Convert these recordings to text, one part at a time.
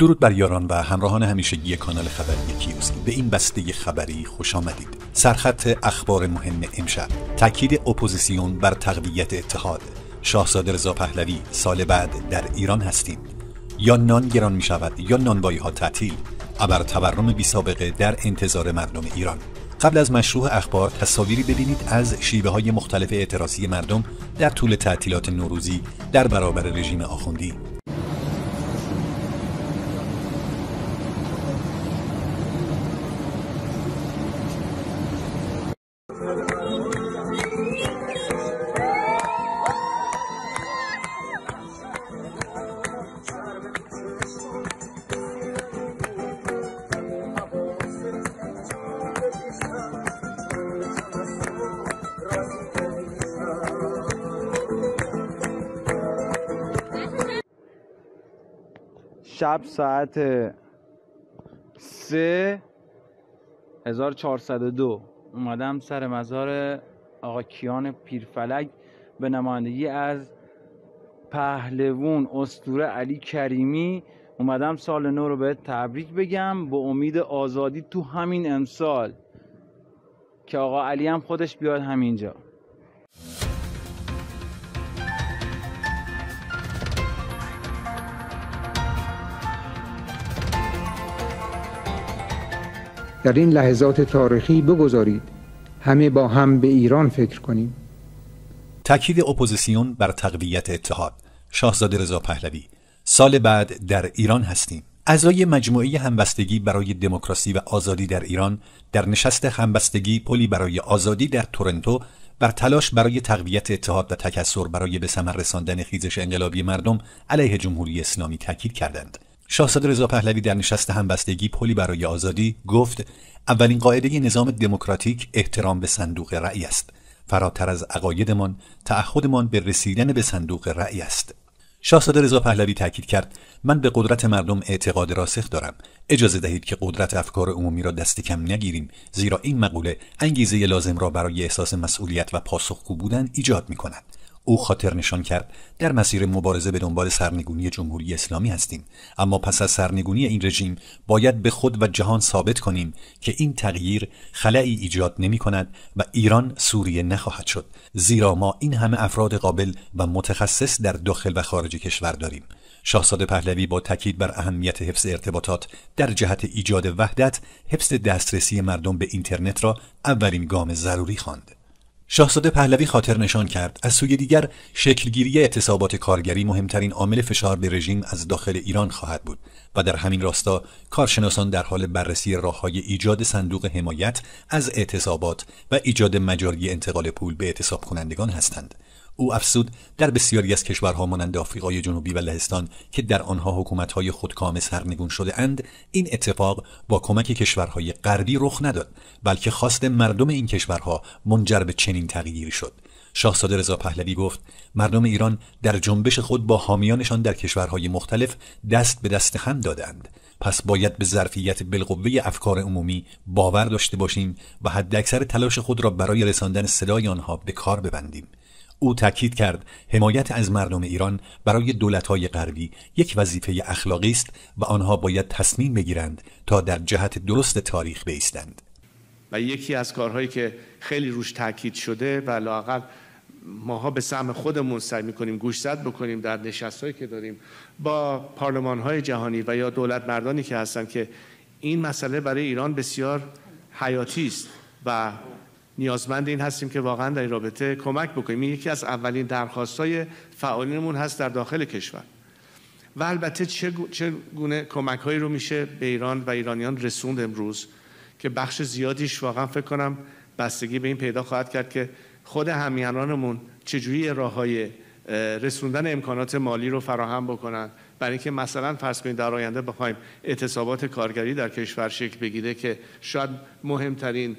درود بر یاران و همراهان همیشگی کانال خبری کیوزی به این بسته خبری خوش آمدید سرخط اخبار مهم امشب تاکید اپوزیسیون بر تقویت اتحاد شاهزاده رضا پهلوی سال بعد در ایران هستیم یا نان گران می شود یا نانبایی ها تعطیل ابر تورم بی سابقه در انتظار مردم ایران قبل از مشروع اخبار تصاویری ببینید از شیوه های مختلف اعتراضی مردم در طول تعطیلات نوروزی در برابر رژیم آخوندی شب ساعت سه ۱۴۲ اومدم سر مزار آقا کیان پیرفلک به نمایندگی از پهلوون استوره علی کریمی اومدم سال نو رو بهت تبریک بگم به امید آزادی تو همین امسال که آقا علی هم خودش بیاد همینجا در این لحظات تاریخی بگذارید همه با هم به ایران فکر کنیم تاکید اپوزیسیون بر تقویت اتحاد شاهزاده رضا پهلوی سال بعد در ایران هستیم اعضای مجموعه همبستگی برای دموکراسی و آزادی در ایران در نشست همبستگی پلی برای آزادی در تورنتو بر تلاش برای تقویت اتحاد و تکسر برای به ثمر رساندن خیزش انقلابی مردم علیه جمهوری اسلامی تاکید کردند شاهزاده رضا پهلوی در نشست همبستگی پلی برای آزادی گفت اولین قاعده نظام دموکراتیک احترام به صندوق رأی است فراتر از عقایدمان تعهدمان به رسیدن به صندوق رأی است شاهزاده رضا پهلوی تاکید کرد من به قدرت مردم اعتقاد راسخ دارم اجازه دهید که قدرت افکار عمومی را دست کم نگیریم زیرا این مقوله انگیزه لازم را برای احساس مسئولیت و پاسخگو بودن ایجاد می کند او خاطر نشان کرد در مسیر مبارزه به دنبال سرنگونی جمهوری اسلامی هستیم اما پس از سرنگونی این رژیم باید به خود و جهان ثابت کنیم که این تغییر خلعی ایجاد نمی کند و ایران سوریه نخواهد شد زیرا ما این همه افراد قابل و متخصص در داخل و خارج کشور داریم شاهزاده پهلوی با تاکید بر اهمیت حفظ ارتباطات در جهت ایجاد وحدت حفظ دسترسی مردم به اینترنت را اولین گام ضروری خواند شاهزاده پهلوی خاطر نشان کرد از سوی دیگر شکلگیری اعتصابات کارگری مهمترین عامل فشار به رژیم از داخل ایران خواهد بود و در همین راستا کارشناسان در حال بررسی های ایجاد صندوق حمایت از اعتصابات و ایجاد مجاری انتقال پول به اعتصاب کنندگان هستند او افسود در بسیاری از کشورها مانند آفریقای جنوبی و لهستان که در آنها حکومتهای خودکامه سرنگون شده اند این اتفاق با کمک کشورهای غربی رخ نداد بلکه خواست مردم این کشورها منجر به چنین تغییری شد شاهزاده رضا پهلوی گفت مردم ایران در جنبش خود با حامیانشان در کشورهای مختلف دست به دست هم دادند پس باید به ظرفیت بالقوه افکار عمومی باور داشته باشیم و حداکثر تلاش خود را برای رساندن صدای آنها به کار ببندیم او تاکید کرد حمایت از مردم ایران برای دولت‌های غربی یک وظیفه اخلاقی است و آنها باید تصمیم بگیرند تا در جهت درست تاریخ بیستند و یکی از کارهایی که خیلی روش تاکید شده و لاقل ماها به سهم خودمون سعی میکنیم گوشزد بکنیم در نشستهایی که داریم با پارلمان جهانی و یا دولت مردانی که هستن که این مسئله برای ایران بسیار حیاتی است و نیازمند این هستیم که واقعا در این رابطه کمک بکنیم این یکی از اولین درخواست های فعالینمون هست در داخل کشور و البته چه, چه گونه کمک هایی رو میشه به ایران و ایرانیان رسوند امروز که بخش زیادیش واقعا فکر کنم بستگی به این پیدا خواهد کرد که خود همیانانمون چجوری راه های رسوندن امکانات مالی رو فراهم بکنن برای اینکه مثلا فرض کنید در آینده بخوایم اعتصابات کارگری در کشور شکل بگیره که شاید مهمترین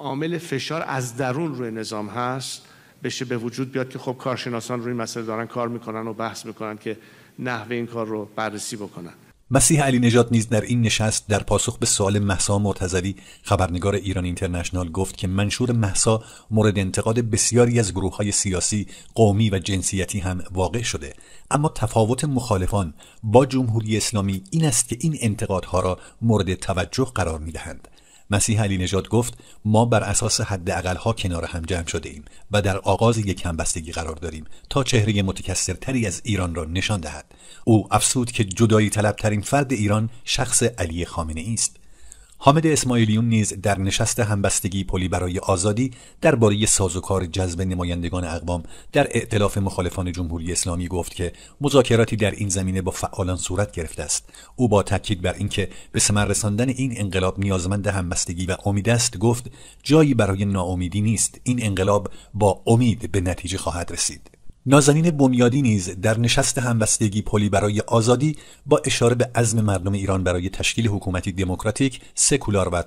عامل فشار از درون روی نظام هست بشه به وجود بیاد که خب کارشناسان روی مسئله دارن کار میکنن و بحث میکنن که نحوه این کار رو بررسی بکنن مسیح علی نجات نیز در این نشست در پاسخ به سوال محسا مرتضوی خبرنگار ایران اینترنشنال گفت که منشور محسا مورد انتقاد بسیاری از گروه های سیاسی، قومی و جنسیتی هم واقع شده اما تفاوت مخالفان با جمهوری اسلامی این است که این انتقادها را مورد توجه قرار میدهند مسیح علی نجات گفت ما بر اساس حداقلها ها کنار هم جمع شده ایم و در آغاز یک همبستگی قرار داریم تا چهره متکثرتری از ایران را نشان دهد او افسود که جدایی طلبترین فرد ایران شخص علی خامنه است حامد اسماعیلیون نیز در نشست همبستگی پلی برای آزادی درباره سازوکار جذب نمایندگان اقوام در ائتلاف مخالفان جمهوری اسلامی گفت که مذاکراتی در این زمینه با فعالان صورت گرفته است او با تاکید بر اینکه به ثمر رساندن این انقلاب نیازمند همبستگی و امید است گفت جایی برای ناامیدی نیست این انقلاب با امید به نتیجه خواهد رسید نازنین بنیادی نیز در نشست همبستگی پلی برای آزادی با اشاره به عزم مردم ایران برای تشکیل حکومتی دموکراتیک، سکولار و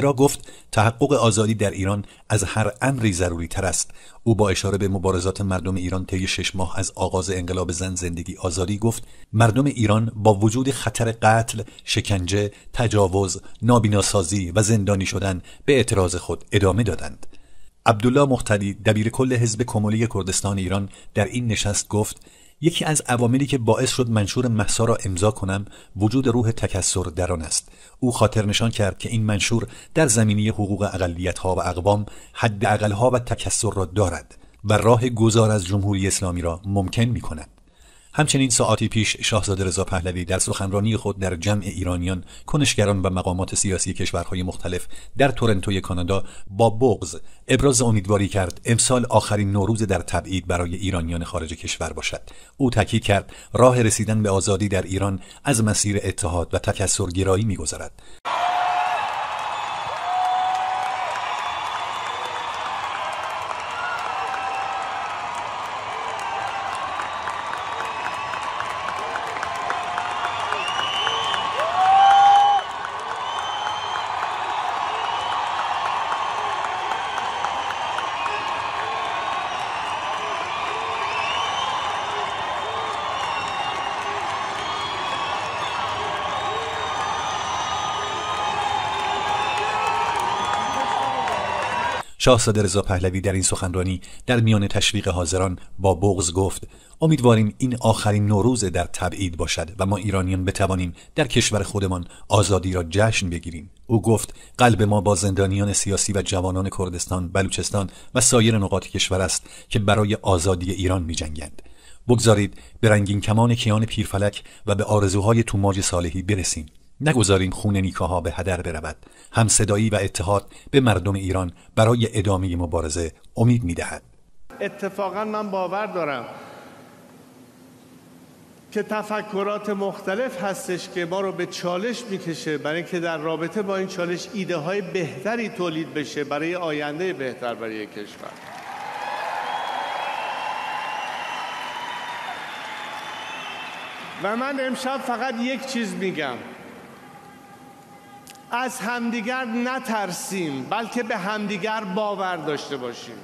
را گفت تحقق آزادی در ایران از هر امری ضروری تر است. او با اشاره به مبارزات مردم ایران طی شش ماه از آغاز انقلاب زن زندگی آزادی گفت مردم ایران با وجود خطر قتل، شکنجه، تجاوز، نابیناسازی و زندانی شدن به اعتراض خود ادامه دادند. عبدالله مختدی دبیر کل حزب کمولی کردستان ایران در این نشست گفت یکی از عواملی که باعث شد منشور محسا را امضا کنم وجود روح تکسر در آن است او خاطر نشان کرد که این منشور در زمینه حقوق اقلیت ها و اقوام حد اقل ها و تکسر را دارد و راه گذار از جمهوری اسلامی را ممکن می کند همچنین ساعتی پیش شاهزاده رضا پهلوی در سخنرانی خود در جمع ایرانیان کنشگران و مقامات سیاسی کشورهای مختلف در تورنتوی کانادا با بغز ابراز امیدواری کرد امسال آخرین نوروز در تبعید برای ایرانیان خارج کشور باشد او تاکید کرد راه رسیدن به آزادی در ایران از مسیر اتحاد و تکثرگرایی میگذرد شاهزاده رضا پهلوی در این سخنرانی در میان تشویق حاضران با بغز گفت امیدواریم این آخرین نوروز در تبعید باشد و ما ایرانیان بتوانیم در کشور خودمان آزادی را جشن بگیریم او گفت قلب ما با زندانیان سیاسی و جوانان کردستان بلوچستان و سایر نقاط کشور است که برای آزادی ایران میجنگند بگذارید به رنگین کمان کیان پیرفلک و به آرزوهای توماج صالحی برسیم نگذاریم خون نیکاها به هدر برود همصدایی و اتحاد به مردم ایران برای ادامه مبارزه امید میدهد اتفاقا من باور دارم که تفکرات مختلف هستش که ما رو به چالش میکشه برای اینکه در رابطه با این چالش ایده های بهتری تولید بشه برای آینده بهتر برای کشور و من امشب فقط یک چیز میگم از همدیگر نترسیم بلکه به همدیگر باور داشته باشیم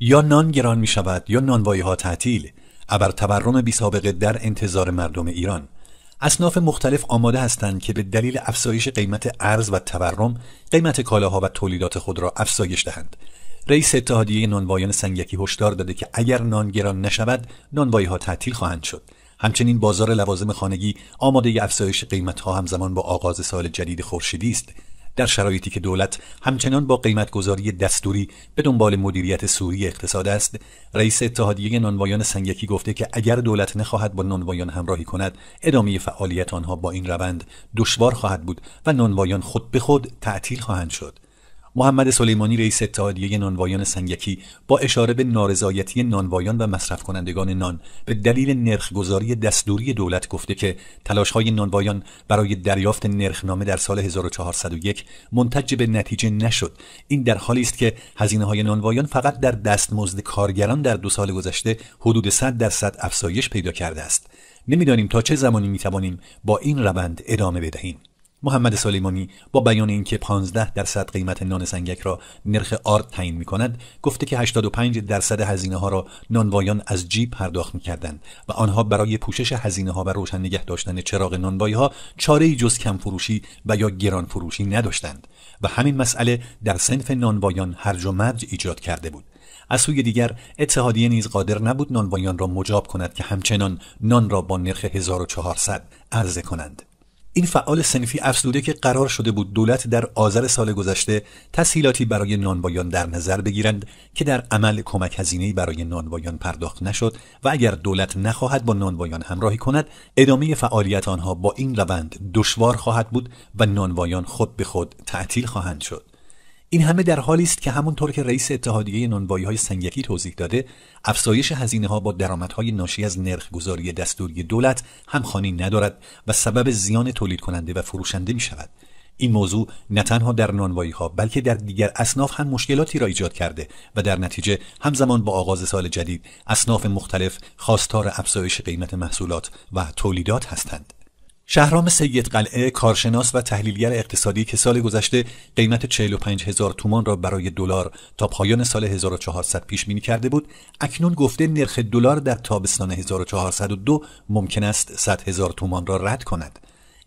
یا نان گران می شود یا نانوایی ها تعطیل ابر تورم بی سابقه در انتظار مردم ایران اصناف مختلف آماده هستند که به دلیل افزایش قیمت ارز و تورم قیمت کالاها و تولیدات خود را افزایش دهند رئیس اتحادیه نانوایان سنگکی هشدار داده که اگر نان گران نشود نانوایی ها تعطیل خواهند شد همچنین بازار لوازم خانگی آماده ی افزایش قیمت ها همزمان با آغاز سال جدید خورشیدی است در شرایطی که دولت همچنان با قیمتگذاری دستوری به دنبال مدیریت سوری اقتصاد است رئیس اتحادیه نانوایان سنگکی گفته که اگر دولت نخواهد با نانوایان همراهی کند ادامه فعالیت آنها با این روند دشوار خواهد بود و نانوایان خود به خود تعطیل خواهند شد محمد سلیمانی رئیس اتحادیه نانوایان سنگکی با اشاره به نارضایتی نانوایان و مصرف کنندگان نان به دلیل نرخگذاری دستوری دولت گفته که های نانوایان برای دریافت نرخنامه در سال 1401 منتج به نتیجه نشد این در حالی است که هزینه های نانوایان فقط در دستمزد کارگران در دو سال گذشته حدود 100 درصد افزایش پیدا کرده است نمیدانیم تا چه زمانی میتوانیم با این روند ادامه بدهیم محمد سلیمانی با بیان اینکه 15 درصد قیمت نان سنگک را نرخ آرد تعیین می کند گفته که 85 درصد هزینه ها را نانوایان از جیب پرداخت می کردند و آنها برای پوشش هزینه ها و روشن نگه داشتن چراغ نانوایی ها چاره جز کم فروشی و یا گران فروشی نداشتند و همین مسئله در سنف نانوایان هرج و مرج ایجاد کرده بود از سوی دیگر اتحادیه نیز قادر نبود نانوایان را مجاب کند که همچنان نان را با نرخ 1400 عرضه کنند این فعال سنفی افزوده که قرار شده بود دولت در آذر سال گذشته تسهیلاتی برای نانوایان در نظر بگیرند که در عمل کمک هزینهای برای نانوایان پرداخت نشد و اگر دولت نخواهد با نانوایان همراهی کند ادامه فعالیت آنها با این روند دشوار خواهد بود و نانوایان خود به خود تعطیل خواهند شد این همه در حالی است که همونطور که رئیس اتحادیه نانوایی های سنگکی توضیح داده افزایش هزینه ها با درآمدهای ناشی از گذاری دستوری دولت همخوانی ندارد و سبب زیان تولید کننده و فروشنده می شود این موضوع نه تنها در نانوایی ها بلکه در دیگر اصناف هم مشکلاتی را ایجاد کرده و در نتیجه همزمان با آغاز سال جدید اصناف مختلف خواستار افزایش قیمت محصولات و تولیدات هستند شهرام سید قلعه کارشناس و تحلیلگر اقتصادی که سال گذشته قیمت 45 هزار تومان را برای دلار تا پایان سال 1400 پیش بینی کرده بود اکنون گفته نرخ دلار در تابستان 1402 ممکن است 100 هزار تومان را رد کند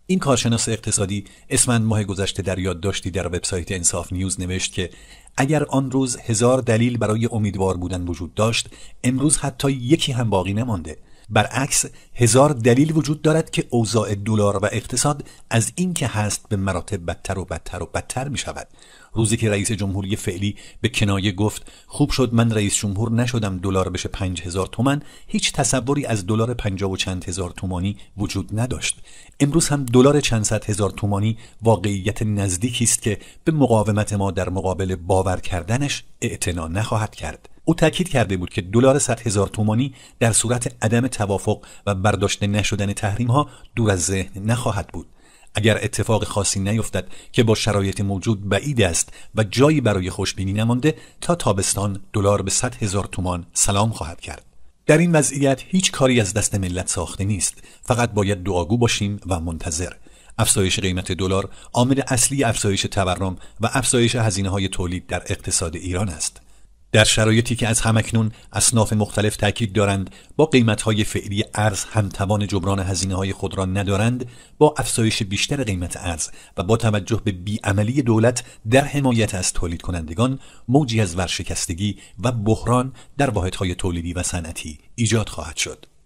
این کارشناس اقتصادی اسمند ماه گذشته در یادداشتی در وبسایت انصاف نیوز نوشت که اگر آن روز هزار دلیل برای امیدوار بودن وجود داشت امروز حتی یکی هم باقی نمانده برعکس هزار دلیل وجود دارد که اوضاع دلار و اقتصاد از این که هست به مراتب بدتر و بدتر و بدتر می شود روزی که رئیس جمهوری فعلی به کنایه گفت خوب شد من رئیس جمهور نشدم دلار بشه پنج هزار تومن هیچ تصوری از دلار پنجا و چند هزار تومانی وجود نداشت امروز هم دلار چند صد هزار تومانی واقعیت نزدیکی است که به مقاومت ما در مقابل باور کردنش اعتنا نخواهد کرد او تاکید کرده بود که دلار 100 هزار تومانی در صورت عدم توافق و برداشته نشدن تحریم ها دور از ذهن نخواهد بود اگر اتفاق خاصی نیفتد که با شرایط موجود بعید است و جایی برای خوشبینی نمانده تا تابستان دلار به 100 هزار تومان سلام خواهد کرد در این وضعیت هیچ کاری از دست ملت ساخته نیست فقط باید دعاگو باشیم و منتظر افزایش قیمت دلار عامل اصلی افزایش تورم و افزایش هزینه های تولید در اقتصاد ایران است در شرایطی که از همکنون اصناف مختلف تاکید دارند با قیمتهای فعلی ارز هم توان جبران هزینه های خود را ندارند با افزایش بیشتر قیمت ارز و با توجه به بیعملی دولت در حمایت از تولید کنندگان موجی از ورشکستگی و بحران در واحدهای تولیدی و صنعتی ایجاد خواهد شد